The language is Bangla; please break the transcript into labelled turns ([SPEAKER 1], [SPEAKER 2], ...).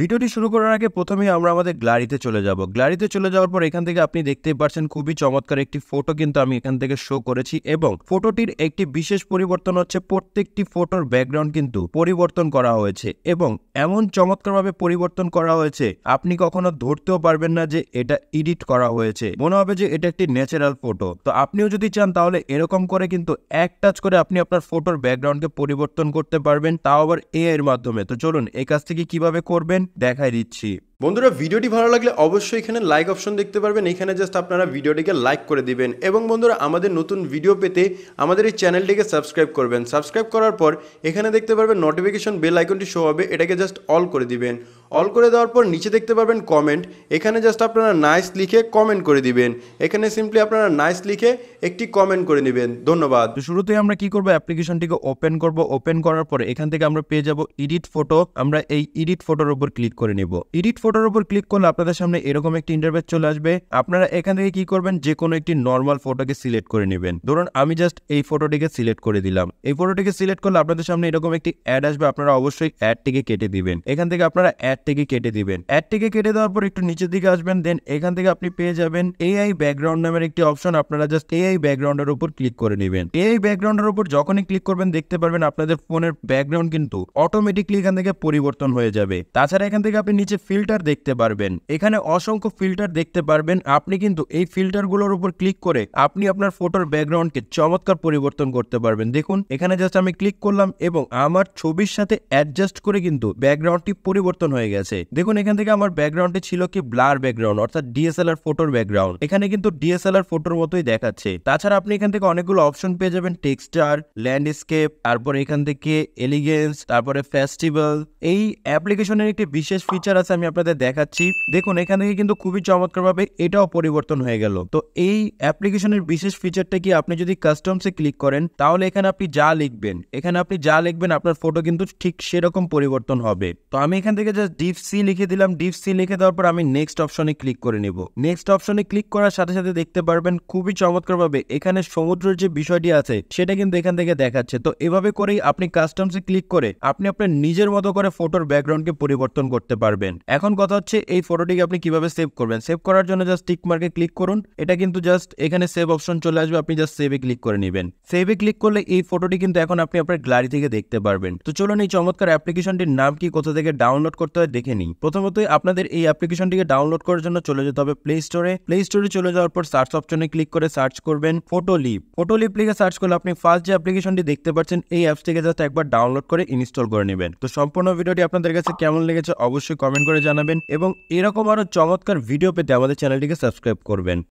[SPEAKER 1] ভিডিওটি শুরু করার আগে প্রথমেই আমরা আমাদের গ্লারিতে চলে যাব গ্লারিতে চলে যাওয়ার পর এখান থেকে আপনি দেখতেই পারছেন খুবই চমৎকার একটি ফটো কিন্তু আমি এখান থেকে শো করেছি এবং ফটোটির একটি বিশেষ পরিবর্তন হচ্ছে প্রত্যেকটি ফটোর ব্যাকগ্রাউন্ড কিন্তু পরিবর্তন করা হয়েছে এবং এমন চমৎকারভাবে পরিবর্তন করা হয়েছে আপনি কখনো ধরতেও পারবেন না যে এটা এডিট করা হয়েছে মনে হবে যে এটা একটি ন্যাচারাল ফটো তো আপনিও যদি চান তাহলে এরকম করে কিন্তু এক টাচ করে আপনি আপনার ফটোর ব্যাকগ্রাউন্ডকে পরিবর্তন করতে পারবেন তাও আবার এ এর মাধ্যমে তো চলুন এই কাজ থেকে কিভাবে করবেন দেখা দিচ্ছি বন্ধুরা ভিডিওটি ভালো লাগলে অবশ্যই এখানে লাইক অপশন দেখতে পারবেন এখানে জাস্ট আপনারা ভিডিওটিকে লাইক করে দিবেন এবং বন্ধুরা আমাদের নতুন ভিডিও পেতে আমাদের এই চ্যানেলটিকে সাবস্ক্রাইব করবেন সাবস্ক্রাইব করার পর এখানে দেখতে পারবেন নোটিফিকেশন বেল আইকনটি শো হবে এটাকে জাস্ট অল করে দিবেন অল করে দেওয়ার পর নিচে দেখতে পারবেন কমেন্ট এখানে জাস্ট আপনারা নাইস লিখে কমেন্ট করে দিবেন এখানে সিম্পলি আপনারা নাইস লিখে একটি কমেন্ট করে নেবেন ধন্যবাদ তো শুরুতে আমরা কি করব অ্যাপ্লিকেশনটিকে ওপেন করব ওপেন করার পর এখান থেকে আমরা পেয়ে যাব এডিট ফটো আমরা এই এডিট ফটোর উপর ক্লিক করে নেব এডিট ফটোর উপর ক্লিক করলে আপনাদের সামনে এরকম একটি ইন্টারভেস চলে আসবে আপনারা এখান থেকে কি করবেন যে কোনো একটি নর্মাল ফটোকে সিলেক্ট করে নেবেন ধরুন আমি জাস্ট এই ফটোটিকে সিলেক্ট করে দিলাম এই ফটোটিকে সিলেক্ট করলে আপনাদের সামনে এরকম একটি অ্যাড আসবে আপনারা অবশ্যই অ্যাডটিকে কেটে দিবেন এখান থেকে আপনারা অ্যাডটিকে কেটে দিবেন অ্যাডটিকে কেটে দেওয়ার পর একটু নিচের দিকে আসবেন দেন এখান থেকে আপনি পেয়ে যাবেন এআই ব্যাকগ্রাউন্ড নামের একটি অপশন আপনারা জাস্ট এআই ব্যাকগ্রাউন্ডের উপর ক্লিক করে নেবেন এআই ব্যাকগ্রাউন্ডের উপর যখনই ক্লিক করবেন দেখতে পারবেন আপনাদের ফোনের ব্যাকগ্রাউন্ড কিন্তু অটোমেটিকলি এখান থেকে পরিবর্তন হয়ে যাবে তাছাড়া এখান থেকে আপনি নিচে ফিল্টার ফিল্টার দেখতে পারবেন এখানে অসংখ্য ফিল্টার দেখতে পারবেন আপনি কিন্তু এই ফিল্টারগুলোর উপর ক্লিক করে আপনি আপনার ফটোর ব্যাকগ্রাউন্ডকে চমৎকার পরিবর্তন করতে পারবেন দেখুন এখানে জাস্ট আমি ক্লিক করলাম এবং আমার ছবির সাথে অ্যাডজাস্ট করে কিন্তু ব্যাকগ্রাউন্ডটি পরিবর্তন হয়ে গেছে দেখুন এখান থেকে আমার ব্যাকগ্রাউন্ডে ছিল কি ব্লার ব্যাকগ্রাউন্ড অর্থাৎ ডিএসএলআর ফটোর ব্যাকগ্রাউন্ড এখানে কিন্তু ডিএসএলআর ফটোর মতোই দেখাচ্ছে তাছাড়া আপনি এখান থেকে অনেকগুলো অপশন পেয়ে যাবেন টেক্সচার ল্যান্ডস্কেপ তারপর এখান থেকে এলিগেন্স তারপরে ফেস্টিভ্যাল এই অ্যাপ্লিকেশনের একটি বিশেষ ফিচার আছে আমি আপনাদের আপনাদের দেখাচ্ছি দেখুন এখান থেকে কিন্তু খুবই চমৎকারভাবে এটাও পরিবর্তন হয়ে গেল তো এই অ্যাপ্লিকেশনের বিশেষ ফিচারটা কি আপনি যদি কাস্টমসে ক্লিক করেন তাহলে এখানে আপনি যা লিখবেন এখানে আপনি যা লিখবেন আপনার ফটো কিন্তু ঠিক সেরকম পরিবর্তন হবে তো আমি এখান থেকে জাস্ট ডিপ সি লিখে দিলাম ডিপ সি লিখে দেওয়ার পর আমি নেক্সট অপশনে ক্লিক করে নেব নেক্সট অপশনে ক্লিক করার সাথে সাথে দেখতে পারবেন খুবই চমৎকারভাবে এখানে সমুদ্রের যে বিষয়টি আছে সেটা কিন্তু এখান থেকে দেখাচ্ছে তো এভাবে করেই আপনি কাস্টমসে ক্লিক করে আপনি আপনার নিজের মতো করে ফটোর ব্যাকগ্রাউন্ডকে পরিবর্তন করতে পারবেন এখন কথা হচ্ছে এই ফটোটিকে আপনি কিভাবে সেভ করবেন সেভ করার জন্য জাস্ট টিক মার্কে ক্লিক করুন এটা কিন্তু জাস্ট এখানে সেভ অপশন চলে আসবে আপনি জাস্ট সেভে ক্লিক করে নেবেন সেভে ক্লিক করলে এই ফটোটি কিন্তু এখন আপনি আপনার গ্যালারি থেকে দেখতে পারবেন তো চলুন এই চমৎকার অ্যাপ্লিকেশনটির নাম কি কোথা থেকে ডাউনলোড করতে হয় দেখে নিই প্রথমত আপনাদের এই অ্যাপ্লিকেশনটিকে ডাউনলোড করার জন্য চলে যেতে হবে প্লে স্টোরে প্লে স্টোরে চলে যাওয়ার পর সার্চ অপশনে ক্লিক করে সার্চ করবেন ফটোলিপ ফটোলিপ লিখে সার্চ করলে আপনি ফার্স্ট যে অ্যাপ্লিকেশনটি দেখতে পাচ্ছেন এই অ্যাপসটিকে জাস্ট একবার ডাউনলোড করে ইনস্টল করে নেবেন তো সম্পূর্ণ ভিডিওটি আপনাদের কাছে কেমন লেগেছে অবশ্যই কমেন্ট করে জানাবেন জানাবেন এবং এরকম আরও চমৎকার ভিডিও পেতে আমাদের চ্যানেলটিকে সাবস্ক্রাইব করবেন